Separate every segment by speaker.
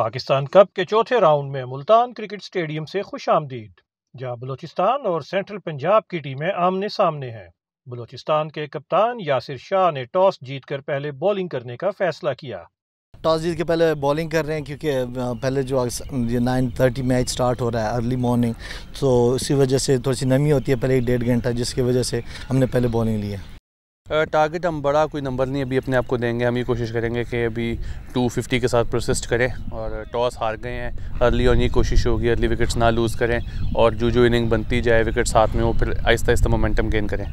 Speaker 1: Pakistan cup के चौथे round में मुल्तान क्रिकेट स्टेडियम से खुश आमदीद जहाँ बलोचिस्तान और सेंट्रल पंजाब की टीमें आमने सामने हैं बलोचिस्तान के कप्तान यासिर शाह ने टॉस जीतकर पहले बॉलिंग करने का फैसला किया टॉस जीत के पहले बॉलिंग कर रहे हैं क्योंकि पहले जो ये नाइन थर्टी मैच स्टार्ट हो रहा है अर्ली मॉर्निंग तो इसी वजह से थोड़ी सी नमी होती है पहले एक डेढ़ घंटा जिसकी वजह से हमने पहले बॉलिंग ली है टारगेट हम बड़ा कोई नंबर नहीं अभी अपने आप को देंगे हम ये कोशिश करेंगे कि अभी 250 के साथ प्रोसेस्ट करें और टॉस हार गए हैं अर्ली ऑन ये कोशिश होगी अर्ली विकेट्स ना लूज़ करें और जो जो इनिंग बनती जाए विकेट साथ में वो फिर आहिस्ता आहिस्ता मोमेंटम गेन करें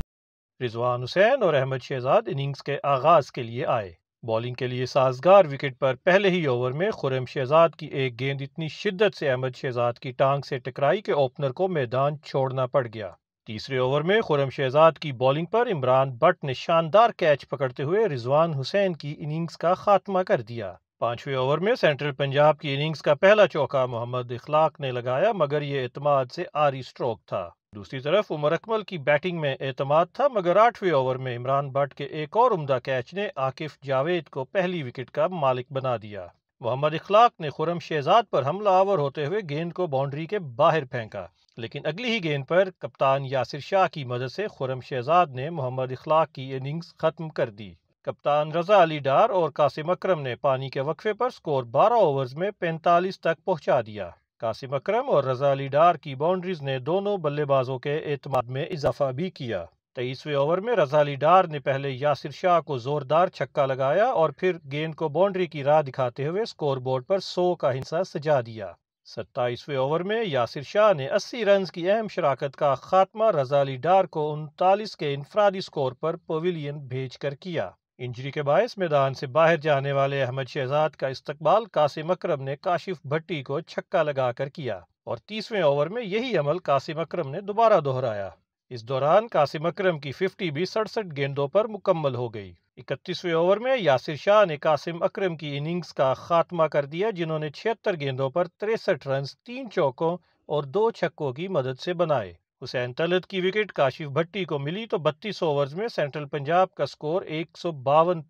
Speaker 1: रिजवान हुसैन और अहमद शहजाद इनिंग्स के आगाज़ के लिए आए बॉलिंग के लिए साजगार विकेट पर पहले ही ओवर में खुरम शहजाद की एक गेंद इतनी शिद्दत से अहमद शहजाद की टांग से टकराई के ओपनर को मैदान छोड़ना पड़ गया तीसरे ओवर में खुरम शहजाद की बॉलिंग पर इमरान बट ने शानदार कैच पकड़ते हुए रिजवान हुसैन की इनिंग्स का खात्मा कर दिया पांचवें ओवर में सेंट्रल पंजाब की इनिंग्स का पहला चौका मोहम्मद इखलाक ने लगाया मगर ये एतमाद से आरी स्ट्रोक था दूसरी तरफ उमर अकमल की बैटिंग में एतमाद था मगर आठवें ओवर में इमरान भट्ट के एक और उमदा कैच ने आकिफ जावेद को पहली विकेट का मालिक बना दिया मोहम्मद इखलाक ने खुरम शहजाद पर हमला आवर होते हुए गेंद को बाउंड्री के बाहर फेंका लेकिन अगली ही गेंद पर कप्तान यासिर शाह की मदद से खुरम शहजाद ने मोहम्मद इखलाक की इनिंग्स ख़त्म कर दी कप्तान रजा अली डार और कासिम अक्रम ने पानी के वक्फे पर स्कोर 12 ओवर्स में 45 तक पहुंचा दिया कासिम अक्रम और रजा अली डार की बाउंड्रीज ने दोनों बल्लेबाजों के एतमाद में इजाफा भी किया तेईसवें ओवर में रजा अली डार ने पहले यासिर शाह को जोरदार छक्का लगाया और फिर गेंद को बाउंड्री की राह दिखाते हुए स्कोर बोर्ड पर सौ का हिस्सा सजा दिया सत्ताईसवें ओवर में यासिर शाह ने 80 रन की अहम शराकत का खात्मा रजाली डार को उनतालीस के इनफरादी स्कोर पर पवेलियन भेजकर किया इंजरी के बायस मैदान से बाहर जाने वाले अहमद शहजाद का इस्तकबाल कासिम अक्रम ने काशिफ भट्टी को छक्का लगाकर किया और तीसवें ओवर में यही अमल कासिम अक्रम ने दोबारा दोहराया इस दौरान कासिम अकरम की 50 भी सड़सठ गेंदों पर मुकम्मल हो गई इकतीसवें ओवर में यासिर शाह ने कासिम अकरम की इनिंग्स का खात्मा कर दिया जिन्होंने छिहत्तर गेंदों पर तिरसठ रन तीन चौकों और दो छक्कों की मदद से बनाए हुसैन तलत की विकेट काशिफ भट्टी को मिली तो 32 ओवर्स में सेंट्रल पंजाब का स्कोर एक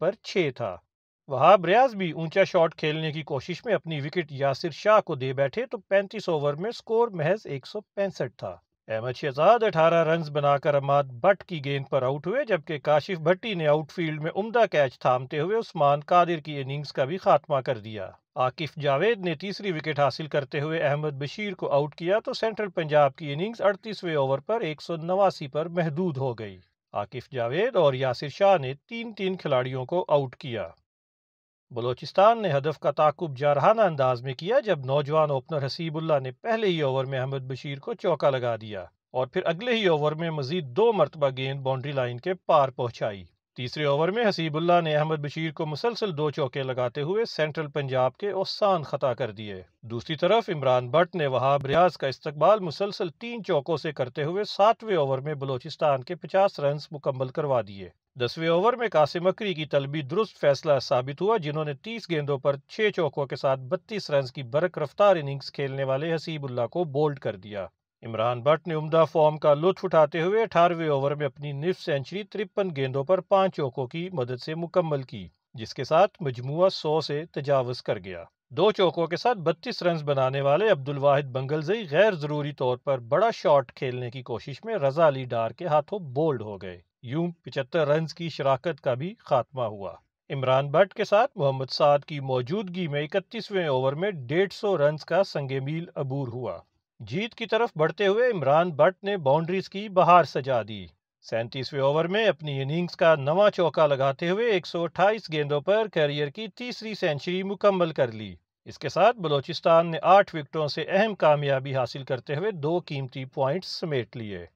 Speaker 1: पर छः था वहाब रियाज भी ऊंचा शॉट खेलने की कोशिश में अपनी विकेट यासिर शाह को दे बैठे तो 35 ओवर में स्कोर महज पैंसठ था अहमद शहजाद अठारह रन बनाकर अमाद भट्ट की गेंद पर आउट हुए जबकि काशिफ भट्टी ने आउटफील्ड में उमदा कैच थामते हुए उस्मान कादिर की इनिंग्स का भी खात्मा कर दिया आकिफ जावेद ने तीसरी विकेट हासिल करते हुए अहमद बशीर को आउट किया तो सेंट्रल पंजाब की इनिंग्स अड़तीसवें ओवर पर एक सौ नवासी पर महदूद हो गई आकिफ जावेद और यासिर शाह ने तीन तीन खिलाड़ियों को आउट किया बलोचिस्तान ने हदफ का ताकुब जारहाना अंदाज में किया जब नौजवान ओपनर हसीबुल्ला ने पहले ही ओवर में अहमद बशीर को चौका लगा दिया और फिर अगले ही ओवर में मजीद दो मरतबा गेंद बाउंड्री लाइन के पार पहुंचाई तीसरे ओवर में हसीबुल्ला ने अहमद बशीर को मुसलसल दो चौके लगाते हुए सेंट्रल पंजाब के औसान खता कर दिए दूसरी तरफ इमरान भट्ट ने वहाब रियाज का इस्तकबाल मुसलसल तीन चौकों से करते हुए सातवें ओवर में बलोचिस्तान के पचास रन मुकम्मल करवा दिए दसवें ओवर में कासिम अकरी की तलबी दुरुस्त फैसला साबित हुआ जिन्होंने 30 गेंदों पर छः चौकों के साथ 32 रन की बरक रफ्तार इनिंग्स खेलने वाले हसीबुल्ला को बोल्ड कर दिया इमरान भट्ट ने उमदा फॉर्म का लुत्फ उठाते हुए अठारहवें ओवर में अपनी निफ सेंचुरी तिरपन गेंदों पर पाँच चौकों की मदद से मुकम्मल की जिसके साथ मजमुआ सौ से तजावज़ कर गया दो चौकों के साथ बत्तीस रन बनाने वाले अब्दुल वाहिद बंगलजई गैर ज़रूरी तौर पर बड़ा शॉट खेलने की कोशिश में रजा अली डार के हाथों बोल्ड हो गए यूं पिचहत्तर रन की शराकत का भी खात्मा हुआ इमरान भट्ट के साथ मोहम्मद साद की मौजूदगी में इकतीसवें ओवर में डेढ़ सौ रन का संग मील अबूर हुआ जीत की तरफ बढ़ते हुए इमरान भट्ट ने बाउंड्रीज की बहार सजा दी सैंतीसवें ओवर में अपनी इनिंग्स का नवा चौका लगाते हुए 128 गेंदों पर करियर की तीसरी सेंचुरी मुकम्मल कर ली इसके साथ बलूचिस्तान ने आठ विकेटों से अहम कामयाबी हासिल करते हुए दो कीमती पॉइंट्स समेट लिए